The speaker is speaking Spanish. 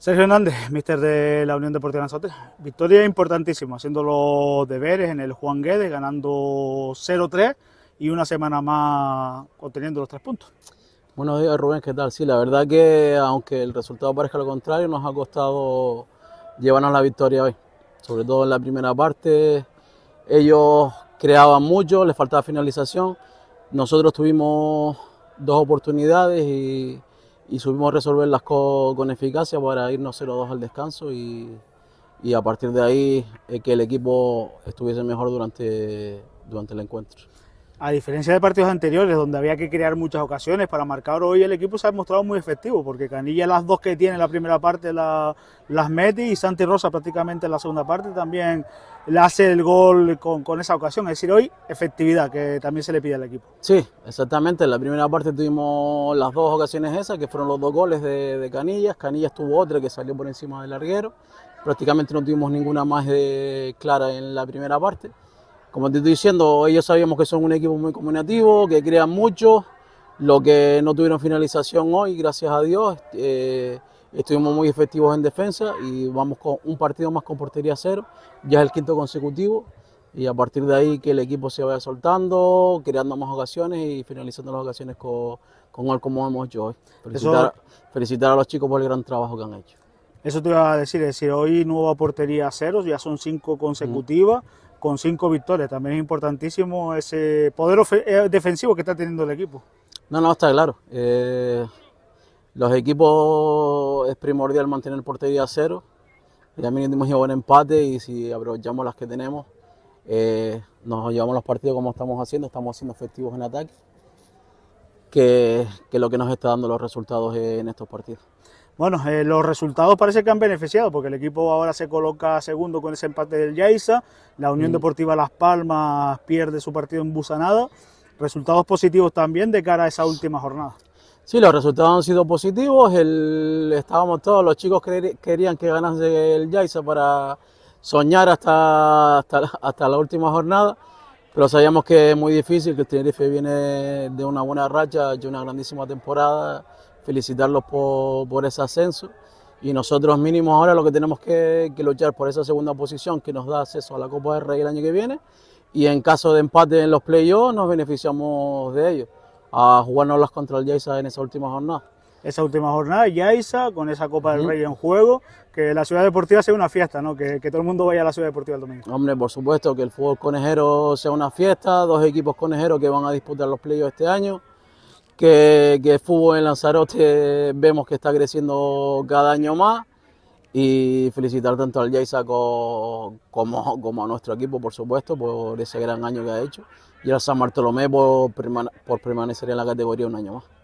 Sergio Hernández, mister de la Unión Deportiva Lanzarote. Victoria importantísima, haciendo los deberes en el Juan Guedes, ganando 0-3 y una semana más obteniendo los tres puntos. Buenos días, Rubén, ¿qué tal? Sí, la verdad que aunque el resultado parezca lo contrario, nos ha costado llevarnos la victoria hoy. Sobre todo en la primera parte, ellos creaban mucho, les faltaba finalización. Nosotros tuvimos dos oportunidades y y supimos las cosas con eficacia para irnos 0-2 al descanso y, a partir de ahí eh, que el equipo estuviese mejor durante, durante el encuentro a diferencia de partidos anteriores donde había que crear muchas ocasiones para marcar, hoy el equipo se ha mostrado muy efectivo porque Canilla las dos que tiene en la primera parte las mete y Santi Rosa prácticamente en la segunda parte también le hace el gol con, esa ocasión. Es decir, hoy efectividad que también se le pide al equipo. Sí, exactamente. En la primera parte tuvimos las dos ocasiones esas que fueron los dos goles de, de Canillas. Canillas tuvo otra que salió por encima del larguero. Prácticamente no tuvimos ninguna más de, clara en la primera parte como te estoy diciendo, ellos sabíamos que son un equipo muy comunicativo, que crean mucho. Lo que no tuvieron finalización hoy, gracias a Dios, eh, estuvimos muy efectivos en defensa y vamos con un partido más con portería cero. Ya es el quinto consecutivo y a partir de ahí que el equipo se vaya soltando, creando más ocasiones y finalizando las ocasiones con, con como hemos hecho hoy. Felicitar, felicitar a los chicos por el gran trabajo que han hecho. Eso te iba a decir, es decir, hoy nueva portería cero, ceros, ya son cinco consecutivas con cinco victorias. También es importantísimo ese poder eh, defensivo que está teniendo el equipo. No, no, está claro. Eh, los equipos es primordial mantener portería a cero. También hemos llevado buen empate y si aprovechamos las que tenemos, eh, nos llevamos los partidos como estamos haciendo, estamos siendo efectivos en ataque, que, es lo que nos está dando los resultados en estos partidos. Bueno, eh, los resultados parece que han beneficiado, porque el equipo ahora se coloca segundo con ese empate del Yaiza, la Unión mm. Deportiva Las Palmas pierde su partido en Busanada. Resultados positivos también de cara a esa última jornada. Sí, los resultados han sido positivos. estábamos todos, los chicos querían que ganase el Yaiza para soñar hasta, hasta, hasta la última jornada pero sabíamos que es muy difícil, que el Tenerife viene de una buena racha, de una grandísima temporada, felicitarlos por, ese ascenso y nosotros mínimo ahora lo que tenemos que, luchar por esa segunda posición que nos da acceso a la Copa del Rey el año que viene y en caso de empate en los play-offs nos beneficiamos de ello, a las contra el Yaiza en esa última jornada. Esa última jornada, Yaiza, con esa Copa del Rey en juego, que la ciudad deportiva sea una fiesta, ¿no? Que, todo el mundo vaya a la ciudad deportiva el domingo. Hombre, por supuesto, que el fútbol conejero sea una fiesta, dos equipos conejeros que van a disputar los play-offs este año, que, el fútbol en Lanzarote vemos que está creciendo cada año más y felicitar tanto al Jaisa como, a nuestro equipo, por supuesto, por ese gran año que ha hecho y al San Bartolomé por, por permanecer en la categoría un año más.